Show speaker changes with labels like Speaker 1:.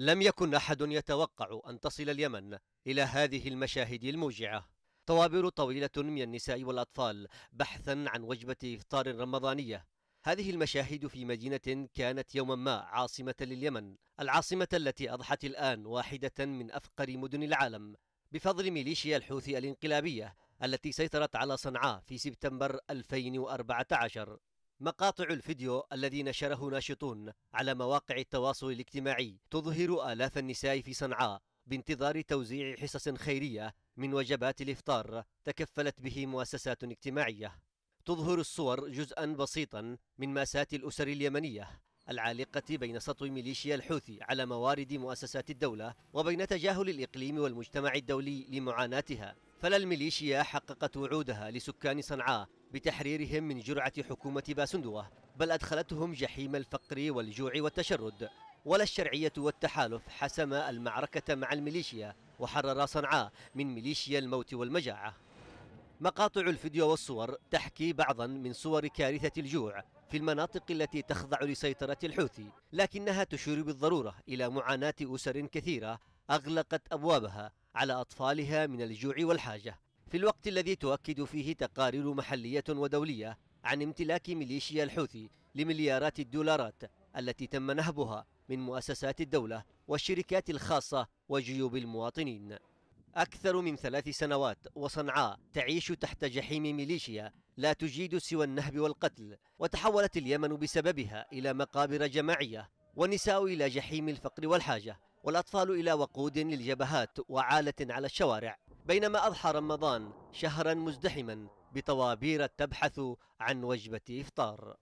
Speaker 1: لم يكن أحد يتوقع أن تصل اليمن إلى هذه المشاهد الموجعة طوابير طويلة من النساء والأطفال بحثا عن وجبة إفطار رمضانية هذه المشاهد في مدينة كانت يوما ما عاصمة لليمن العاصمة التي أضحت الآن واحدة من أفقر مدن العالم بفضل ميليشيا الحوثي الانقلابية التي سيطرت على صنعاء في سبتمبر 2014 مقاطع الفيديو الذي نشره ناشطون على مواقع التواصل الاجتماعي تظهر آلاف النساء في صنعاء بانتظار توزيع حصص خيرية من وجبات الإفطار تكفلت به مؤسسات اجتماعية تظهر الصور جزءا بسيطا من ماساة الأسر اليمنية العالقة بين سطو ميليشيا الحوثي على موارد مؤسسات الدولة وبين تجاهل الإقليم والمجتمع الدولي لمعاناتها فلا الميليشيا حققت وعودها لسكان صنعاء بتحريرهم من جرعة حكومة باسندوة بل أدخلتهم جحيم الفقر والجوع والتشرد ولا الشرعية والتحالف حسم المعركة مع الميليشيا وحرر صنعاء من ميليشيا الموت والمجاعة مقاطع الفيديو والصور تحكي بعضا من صور كارثة الجوع في المناطق التي تخضع لسيطرة الحوثي لكنها تشير بالضرورة إلى معاناة أسر كثيرة أغلقت أبوابها على أطفالها من الجوع والحاجة في الوقت الذي تؤكد فيه تقارير محلية ودولية عن امتلاك ميليشيا الحوثي لمليارات الدولارات التي تم نهبها من مؤسسات الدولة والشركات الخاصة وجيوب المواطنين أكثر من ثلاث سنوات وصنعاء تعيش تحت جحيم ميليشيا لا تجيد سوى النهب والقتل وتحولت اليمن بسببها إلى مقابر جماعية والنساء إلى جحيم الفقر والحاجة والأطفال إلى وقود للجبهات وعالة على الشوارع بينما أضحى رمضان شهرا مزدحما بطوابير تبحث عن وجبة إفطار